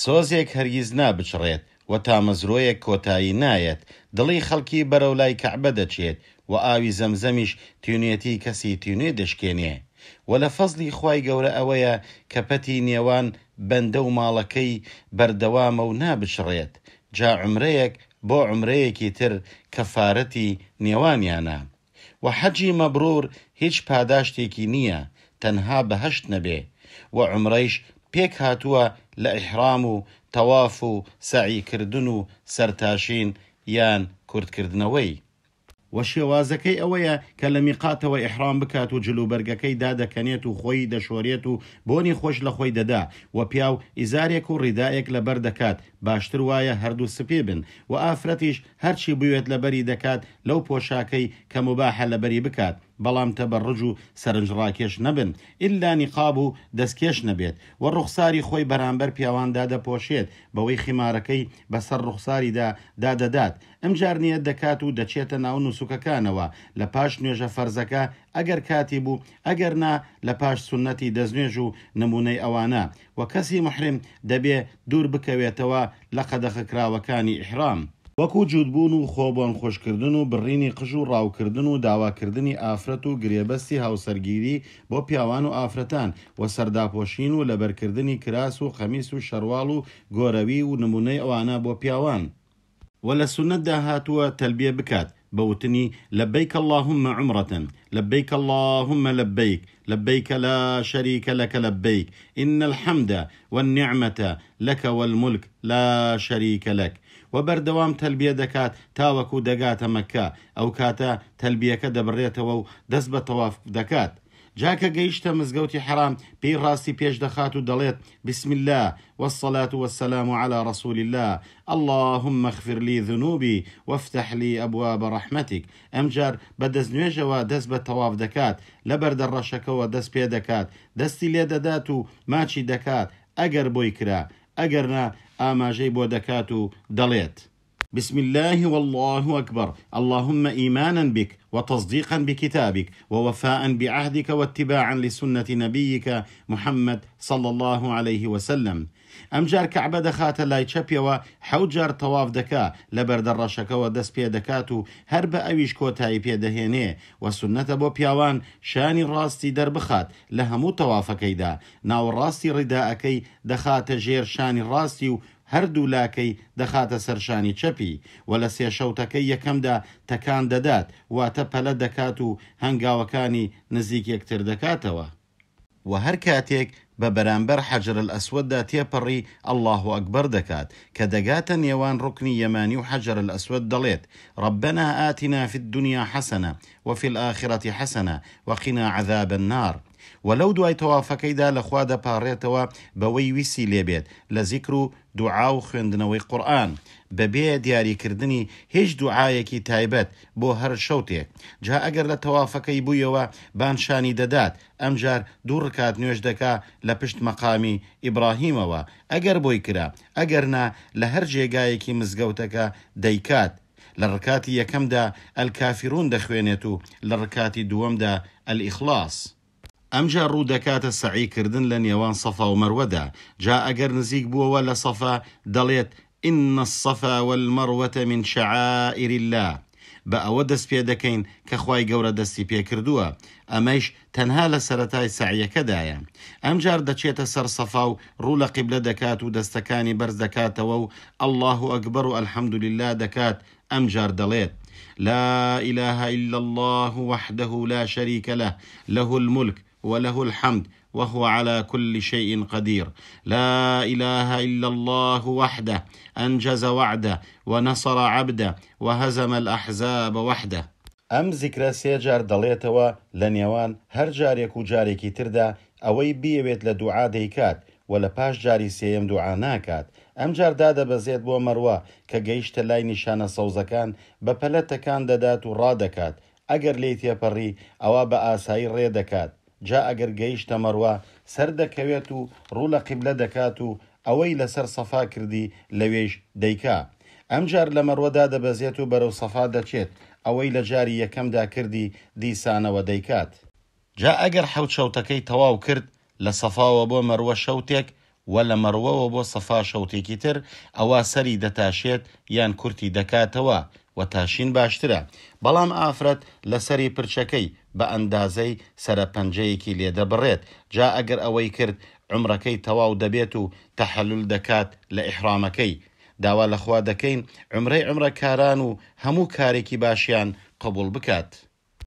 سۆزێک هەرگیز نابچڕێت وە تامەزرۆیەک کۆتایی نایەت دڵی خەڵکی بەرەو لای کەعبە دەچێت و ئاوی زەمزەمیش تیونەتی کەسی تیونێ دەشکێنێ وە لە فەزلی خی گەورە ئەوەیە کە پەتی نێوان بەندە و ماڵەکەی بەردەوامە و نابچڕێت جا عمرەیەک بۆ عمرەیەکی تر کەفاەتی نێوانیانە و حەجی مەبرور هیچ پاداشتێکی نییە تەنها بەهشت نەبێ و عمرەیش پێک هاتووە لە ئیحرام و تەواف و سعیکردن و سەرتاشین یان کورتکردنەوەی. وە شێوازەکەی ئەوەیە کە لە میقاتەوە ئحرام بکات و جلوبەرگەکەی دادەکەنێت و خۆی دەشۆرێت و بۆنی خۆش لە خۆی دەدا و پیاو ئیزارێک و ڕیدایەک لەبەر دەکات باشتر وایە هەردوو سپێ بن و ئافرەتیش هەرچی بوێت لەبەری دەکات لەو پۆشاکەی کە مباحە لەبەری بکات بەڵام تەبەڕژ و سەرنجڕاکێش نەبن ئللانی قاب و دەستکێش نەبێت و ڕوخساری خۆی بەرامبەر پیاواندا دەپۆشێت بەوەی خیمارەکەی بەسەر ڕوخساریدا دادەدات ئەمجار نیەت دەکات و دەچێتە ناو نووسکەکانەوە لە پاش نوێژە فەرزەکە ئەگەر کاتی بوو ئەگەر نا لە پاش سنەتی دەستنوێژ و نمونەی ئەوانە و کەسی محرم دەبێ دوور بکەوێتەوە لە قەدەخەکراوەکانی ئحرام. وەکو جوودبوون و خۆبۆن خۆشکردن و بڕینی قژ و ڕاوکردن و داواکردنی ئافرەت و گرێبەستی هاوسەرگیری بۆ پیاوان و ئافرەتان و سەرداپۆشین و لەبەرکردنی کراس و خەمیس و شەرواڵ و گۆرەوی و نمونەی ئەوانە بۆ پیاوان وە لە سونەتدا هاتووە تەلبیە بکات بەوتنی لەبیک اللهم عمرەن لەبیک اللهم لەبیک لەبیک لا شەریکە لەکە لەبیک ئن الحەمدە والنعمەتە لەکە والملك لا شەریکە لەک و تلبية دكات تاوكو تاوەکو مكة او ئەو کاتە تەلبیەکە دەبڕێتەوە و دەست بە تەواف دەکات جاکە حرام پێی ڕاستی پێش دخاتو و بسم الله والصلاة والسلام على رسول الله اللهم اغفر لي ذنوبي وافتح لي أبواب رحمتك أمجار بدز نواجه دەست بە تەواف دەکات لە بەردەڕەشەکەەوە دەست پێ دەکات دەستی لێ دەدات و ماچی دەکات ئەگەرنا ئاماژەی بۆ دەکات و دەڵێت بسم الله والله اكبر اللهم ايمانا بك وتصديقا بكتابك ووفاء بعهدك واتباعا لسنه نبيك محمد صلى الله عليه وسلم ئەمجار کەعبە دەخاتە لای چەپیەوە حەوجار تەواف دەکا لە بەردەڕەشەکەەوە دەست پێ دەکات و هەر بە ئەویش کۆتایی پێدەهێنێ و سنەتە بۆ پیاوان لها ڕاستی دەربخات لە هەموو تەوافەکەیدا ناوەڕاستی ڕیداەکەی دەخاتە ژێر شانی ڕاستی هەردوو لاکەی دەخاتە سەرشانی چەپی و لە سێشەوتەکەی یەکەمدا تەکان دەدات واتە پەلە دەکات و هەنگاوەکانی نزیک یەکتر دەکاتەوە و هەر کاتێک بە بەرامبەر حەجر ئەسوددا تێپەڕی ئەلله ئەکبەر دەکات کە دەگاتە نێوان ڕکنی یەمانی و حەجر ئەسود دەڵێت ڕبنا ئاتینا في الدنيا حەسەنە وفي الآخرة حەسەنە وقنا عذاب النار و لەو دوای تەوافەکەیدا لەخوا دەپارڕێتەوە بەوەی ویسی لێبێت لە زیکر و دوعا و خوێندنەوەی قورآن بەبێ دیاریکردنی هیچ دوعاەکی تایبەت بۆ هەر شەوتێک جا ئەگەر لە تەوافەکەی بوویەوە بانشانی دەدات ئەمجار دوو ڕکات نوێش دەکا لە پشت مەقامی ئیبراهیمەوە ئەگەر بۆی کرا ئەگەر نا لە هەر جێگایەکی مزگەوتەکە دەیکات لە ڕکاتی یەکەمدا ئەلکافیرون دەخوێنێت و لە ڕکاتی دووەمدا ئەلئیخلاص. ئەمجا رو دەکاتە سەعیکردن لە نێوان صفا و مروده جا اگر نزیک بووەوە لە صفا دلیت إن الصفا والمروة من شعائر الله با ئەوە دەست پێ دەکەین کە خی گەورە دەستی پێکردووە ئەمەش تەنها لە سەتای سعیەکەدایە ئەمجار سر سەرسەفا و رو لە قیبلە دەکات و دەستەکانی بەرز دکات و الله و الحمد لله ئەلحەمدوللا دەکات ئەمجار دلیت لا إله إلا الله وحده لا شريك له له الملك وله الحمد وهو على كل شيء قدير لا اله الا الله وحده انجز وعده ونصر عبده وهزم الاحزاب وحده ئەم زیکرە سێجار دەڵێتەوە لە هر جار يكو و كي تردا ئەوەی بیەوێت لە دوعا دەیکات و لە پاش جاری سێم دوعا ناکات ئەم جاردا دەبەزێت بۆ مەروە کە گەیشتە لای نیشانە سەوزەکان بە پەلەتەکان دەدات و ڕادەکات ئەگەر لی تێپەڕی ئەوە بە ئاسایی ڕێدەکات جا ئەگەر گەیشتە مەڕوە سەر دەکەوێت و ڕوو لە قیبلە دەکات و ئەوەی لەسەر سەفا کردی لەوێش دەیکا ئەمجار لە مەڕوەدا دەبەزێت و بەرەو سەفا دەچێت ئەوەی لە جاری یەکەمدا کردی دیسانەوە دەیکات جا ئەگەر حەوت شەوتەکەی تەواو کرد لە سەفاوە بۆ مەروە شەوتێک و لە مەڕوەوە بۆ سەفا شەوتێکی تر ئەوە سەری دەتاشێت یان کورتی دەکاتەوە و تاشین باشترە بەڵام ئافرەت لەسەری پرچەکەی بە ئەندازەی سەرپەنجەیەکی لێدە بڕێت جا ئەگەر ئەوەی کرد عمرەکەی تەواو دەبێت و تەحەلول دەکات لە ئیحرامەکەی داوا لەخوا دەکەین عمرەی عمرە کاران و هەموو کارێکی باشیان قبول بکات.